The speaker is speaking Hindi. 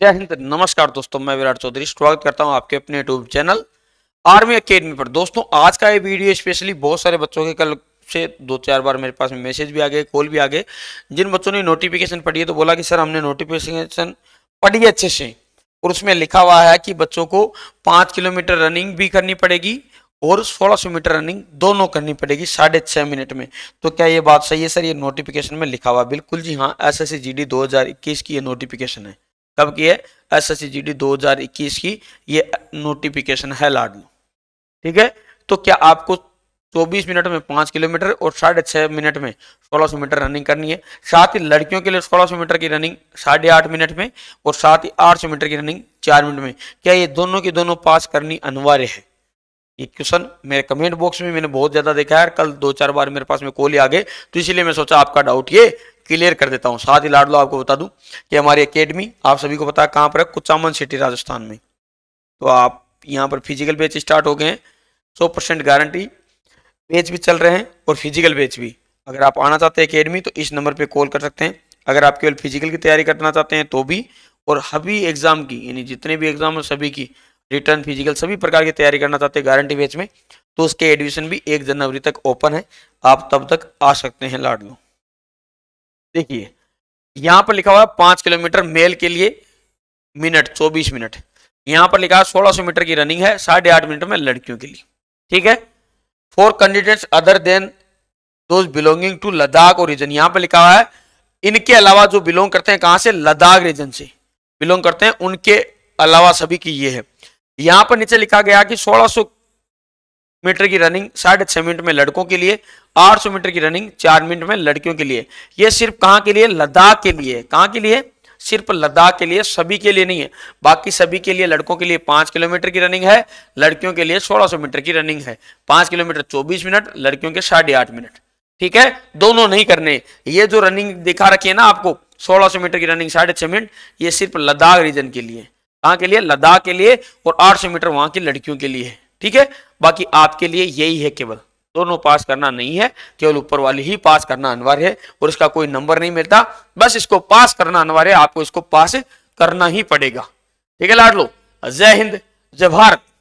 जय हिंद नमस्कार दोस्तों मैं विराट चौधरी स्वागत करता हूं आपके अपने यूट्यूब चैनल आर्मी अकेडमी पर दोस्तों आज का ये वीडियो स्पेशली बहुत सारे बच्चों के कल से दो चार बार मेरे पास मैसेज भी आ गए कॉल भी आ गए जिन बच्चों ने नोटिफिकेशन पढ़ी है तो बोला कि सर हमने नोटिफिकेशन पढ़ी है अच्छे से और उसमें लिखा हुआ है कि बच्चों को पाँच किलोमीटर रनिंग भी करनी पड़ेगी और सौ मीटर रनिंग दोनों करनी पड़ेगी साढ़े छः मिनट में तो क्या ये बात सही है सर ये नोटिफिकेशन में लिखा हुआ बिल्कुल जी हाँ S S C G D की ये नोटिफिकेशन है कब की है एस एस जी की ये नोटिफिकेशन है लाडलो ठीक है तो क्या आपको 24 मिनट में 5 किलोमीटर और साढ़े छः मिनट में सोलह सौ मीटर रनिंग करनी है साथ ही लड़कियों के लिए सोलह सौ मीटर की रनिंग साढ़े आठ मिनट में और साथ ही आठ सौ मीटर की रनिंग चार मिनट में क्या ये दोनों की दोनों पास करनी अनिवार्य है ये क्वेश्चन मेरे कमेंट बॉक्स में मैंने बहुत ज़्यादा देखा है कल दो चार बार मेरे पास में कॉल ही आ गए तो इसीलिए मैं सोचा आपका डाउट ये क्लियर कर देता हूँ साथ ही लाडलो आपको बता दूँ कि हमारी अकेडमी आप सभी को पता है कहाँ पर है कुचामन सिटी राजस्थान में तो आप यहाँ पर फिजिकल बैच स्टार्ट हो गए हैं सौ परसेंट गारंटी बैच भी चल रहे हैं और फिजिकल बैच भी अगर आप आना चाहते हैं अकेडमी तो इस नंबर पर कॉल कर सकते हैं अगर आप केवल फिजिकल की तैयारी करना चाहते हैं तो भी और हबी एग्जाम की यानी जितने भी एग्जाम हैं सभी की रिटर्न फिजिकल सभी प्रकार की तैयारी करना चाहते हैं गारंटी बैच में तो उसके एडमिशन भी एक जनवरी तक ओपन है आप तब तक आ सकते हैं लाडलो देखिए यहां पर लिखा हुआ है पांच किलोमीटर मेल के लिए मिनट चौबीस मिनट यहां पर लिखा है सोलह सौ मीटर की रनिंग है साढ़े आठ मिनट में लड़कियों के लिए ठीक है फोर कैंडिडेट्स अदर देन दो बिलोंगिंग टू लद्दाख और रीजन यहां पर लिखा हुआ है इनके अलावा जो बिलोंग करते हैं कहां से लद्दाख रीजन से बिलोंग करते हैं उनके अलावा सभी की ये है यहां पर नीचे लिखा गया कि सोलह मीटर की रनिंग साढ़े छह मिनट में लड़कों के लिए 800 मीटर की रनिंग चार मिनट में लड़कियों के लिए ये सिर्फ कहाँ के लिए लद्दाख के लिए कहाँ के लिए सिर्फ लद्दाख के लिए सभी के लिए नहीं है बाकी सभी के लिए लड़कों के लिए पांच किलोमीटर की रनिंग है लड़कियों के लिए सोलह सौ मीटर की रनिंग है पांच किलोमीटर चौबीस मिनट लड़कियों के साढ़े आठ मिनट ठीक है दोनों नहीं करने ये जो रनिंग दिखा रखी है ना आपको सोलह सौ मीटर की रनिंग साढ़े छह मिनट ये सिर्फ लद्दाख रीजन के लिए कहा के लिए लद्दाख के लिए और आठ सौ मीटर वहां की लड़कियों के लिए है ठीक है बाकी आपके लिए यही है केवल दोनों पास करना नहीं है केवल ऊपर वाली ही पास करना अनिवार्य है और इसका कोई नंबर नहीं मिलता बस इसको पास करना अनिवार्य है आपको इसको पास करना ही पड़ेगा ठीक है लाड लो जय हिंद जय भारत